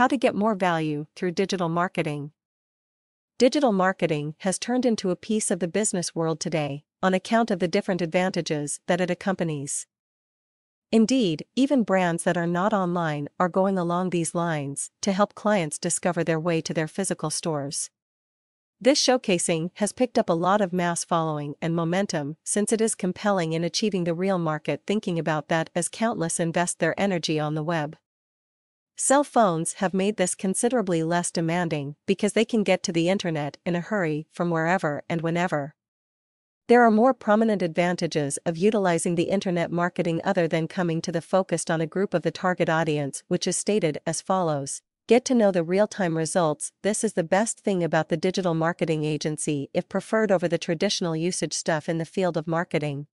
How to get more value through digital marketing. Digital marketing has turned into a piece of the business world today, on account of the different advantages that it accompanies. Indeed, even brands that are not online are going along these lines to help clients discover their way to their physical stores. This showcasing has picked up a lot of mass following and momentum since it is compelling in achieving the real market, thinking about that as countless invest their energy on the web. Cell phones have made this considerably less demanding because they can get to the internet in a hurry from wherever and whenever. There are more prominent advantages of utilizing the internet marketing other than coming to the focused on a group of the target audience, which is stated as follows. Get to know the real time results. This is the best thing about the digital marketing agency, if preferred over the traditional usage stuff in the field of marketing,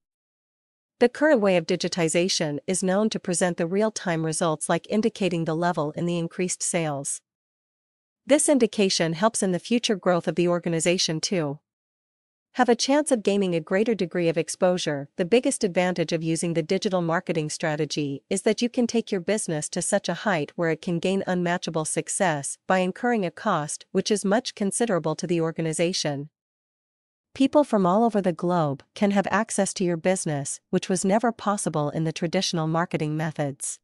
the current way of digitization is known to present the real-time results like indicating the level in the increased sales. This indication helps in the future growth of the organization too. Have a chance of gaining a greater degree of exposure. The biggest advantage of using the digital marketing strategy is that you can take your business to such a height where it can gain unmatchable success by incurring a cost which is much considerable to the organization. People from all over the globe can have access to your business, which was never possible in the traditional marketing methods.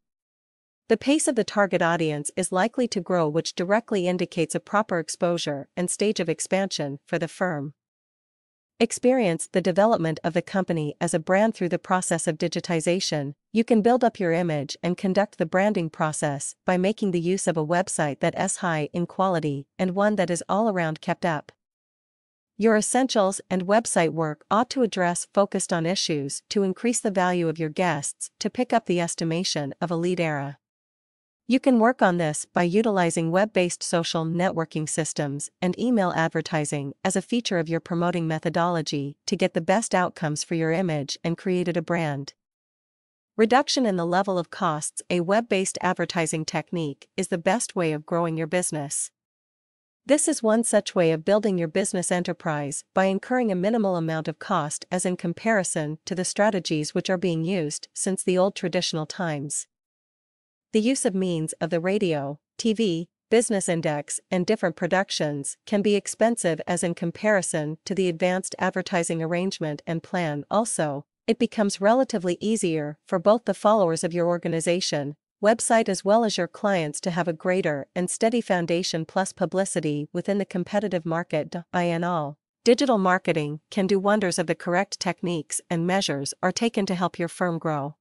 The pace of the target audience is likely to grow, which directly indicates a proper exposure and stage of expansion for the firm. Experience the development of the company as a brand through the process of digitization. You can build up your image and conduct the branding process by making the use of a website that is high in quality and one that is all around kept up your essentials and website work ought to address focused on issues to increase the value of your guests to pick up the estimation of a lead era. You can work on this by utilizing web based social networking systems and email advertising as a feature of your promoting methodology to get the best outcomes for your image and created a brand. Reduction in the level of costs A web based advertising technique is the best way of growing your business. This is one such way of building your business enterprise by incurring a minimal amount of cost as in comparison to the strategies which are being used since the old traditional times. The use of means of the radio, TV, business index, and different productions can be expensive as in comparison to the advanced advertising arrangement and plan also, it becomes relatively easier for both the followers of your organization website as well as your clients to have a greater and steady foundation plus publicity within the competitive market. By and all, digital marketing can do wonders if the correct techniques and measures are taken to help your firm grow.